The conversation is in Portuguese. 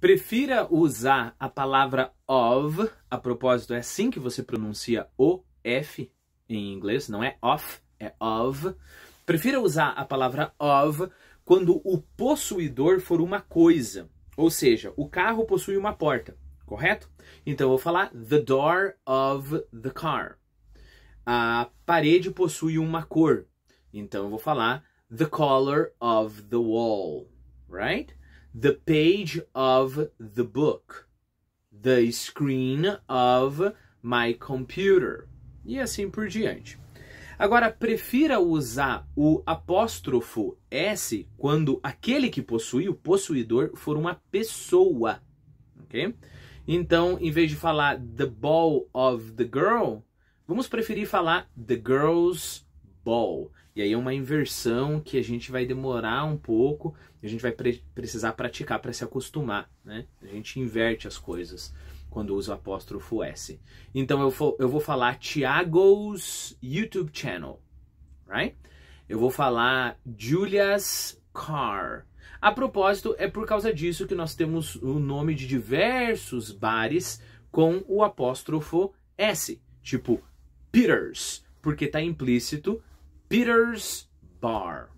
Prefira usar a palavra of, a propósito, é assim que você pronuncia o F em inglês, não é off, é of. Prefira usar a palavra of quando o possuidor for uma coisa, ou seja, o carro possui uma porta, correto? Então eu vou falar the door of the car. A parede possui uma cor, então eu vou falar the color of the wall, right? the page of the book, the screen of my computer e assim por diante. Agora, prefira usar o apóstrofo S quando aquele que possui, o possuidor, for uma pessoa, ok? Então, em vez de falar the ball of the girl, vamos preferir falar the girl's ball. E aí é uma inversão que a gente vai demorar um pouco, a gente vai pre precisar praticar para se acostumar, né? A gente inverte as coisas quando usa o apóstrofo S. Então eu, eu vou falar Tiago's YouTube channel, right? Eu vou falar Julia's car. A propósito, é por causa disso que nós temos o nome de diversos bares com o apóstrofo S, tipo Peters, porque está implícito Bitters Bar.